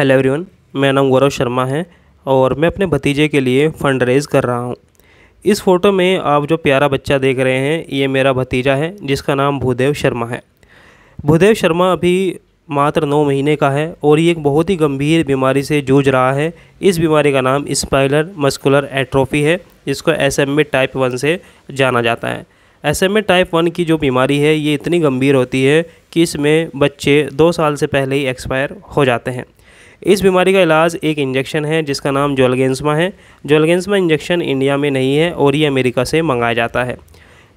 hello everyone मेरा नाम गौरव शर्मा है और मैं अपने भतीजे के लिए फ़ंड रेज़ कर रहा हूँ इस फ़ोटो में आप जो प्यारा बच्चा देख रहे हैं ये मेरा भतीजा है जिसका नाम भूदेव शर्मा है भूदेव शर्मा अभी मात्र नौ महीने का है और ये एक बहुत ही गंभीर बीमारी से जूझ रहा है इस बीमारी का नाम स्पाइलर मस्कुलर एट्रोफी है जिसको एस एम टाइप वन से जाना जाता है एस एम टाइप वन की जो बीमारी है ये इतनी गंभीर होती है कि इसमें बच्चे दो साल से पहले ही एक्सपायर हो जाते हैं इस बीमारी का इलाज एक इंजेक्शन है जिसका नाम जोलगेंसमा है जोलगेंसमा इंजेक्शन इंडिया में नहीं है और ये अमेरिका से मंगाया जाता है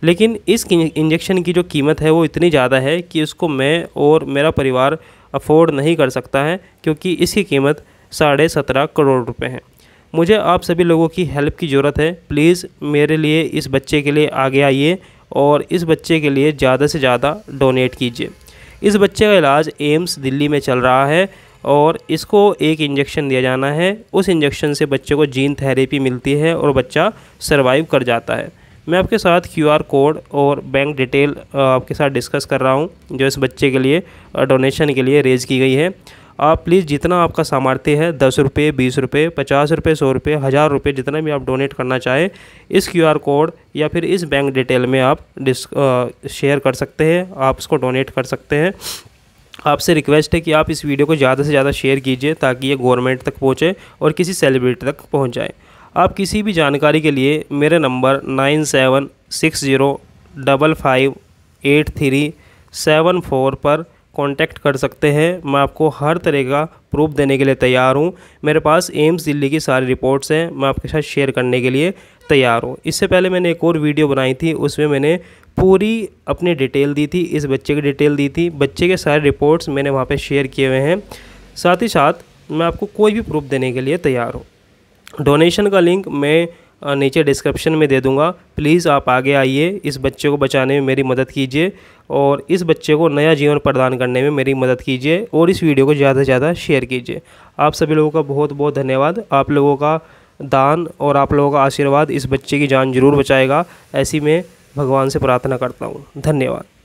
लेकिन इस इंजेक्शन की जो कीमत है वो इतनी ज़्यादा है कि इसको मैं और मेरा परिवार अफोर्ड नहीं कर सकता है क्योंकि इसकी कीमत साढ़े सत्रह करोड़ रुपए है मुझे आप सभी लोगों की हेल्प की ज़रूरत है प्लीज़ मेरे लिए इस बच्चे के लिए आगे आइए और इस बच्चे के लिए ज़्यादा से ज़्यादा डोनेट कीजिए इस बच्चे का इलाज एम्स दिल्ली में चल रहा है और इसको एक इंजेक्शन दिया जाना है उस इंजेक्शन से बच्चे को जीन थेरेपी मिलती है और बच्चा सर्वाइव कर जाता है मैं आपके साथ क्यू आर कोड और बैंक डिटेल आपके साथ डिस्कस कर रहा हूँ जो इस बच्चे के लिए डोनेशन के लिए रेज की गई है आप प्लीज़ जितना आपका सामर्थ्य है दस रुपये बीस रुपये पचास रुपये सौ रुपये हज़ार रुपये जितना भी आप डोनेट करना चाहें इस क्यू आर कोड या फिर इस बैंक डिटेल में आप डिस शेयर कर सकते हैं आप इसको डोनेट कर सकते हैं आपसे रिक्वेस्ट है कि आप इस वीडियो को ज़्यादा से ज़्यादा शेयर कीजिए ताकि ये गवर्नमेंट तक पहुँचे और किसी सेलिब्रिटी तक पहुँच जाए आप किसी भी जानकारी के लिए मेरे number nine seven six zero double five eight three seven four पर कांटेक्ट कर सकते हैं मैं आपको हर तरह का प्रूफ देने के लिए तैयार हूँ मेरे पास एम्स दिल्ली की सारी रिपोर्ट्स हैं मैं आपके साथ शेयर करने के लिए तैयार हूँ इससे पहले मैंने एक और वीडियो बनाई थी उसमें मैंने पूरी अपनी डिटेल दी थी इस बच्चे की डिटेल दी थी बच्चे के सारे रिपोर्ट्स मैंने वहाँ पर शेयर किए हुए हैं साथ ही साथ मैं आपको कोई भी प्रूफ देने के लिए तैयार हूँ डोनेशन का लिंक मैं नीचे डिस्क्रिप्शन में दे दूँगा प्लीज़ आप आगे आइए इस बच्चे को बचाने में मेरी मदद कीजिए और इस बच्चे को नया जीवन प्रदान करने में मेरी मदद कीजिए और इस वीडियो को ज़्यादा से ज़्यादा शेयर कीजिए आप सभी लोगों का बहुत बहुत धन्यवाद आप लोगों का दान और आप लोगों का आशीर्वाद इस बच्चे की जान जरूर बचाएगा ऐसी मैं भगवान से प्रार्थना करता हूँ धन्यवाद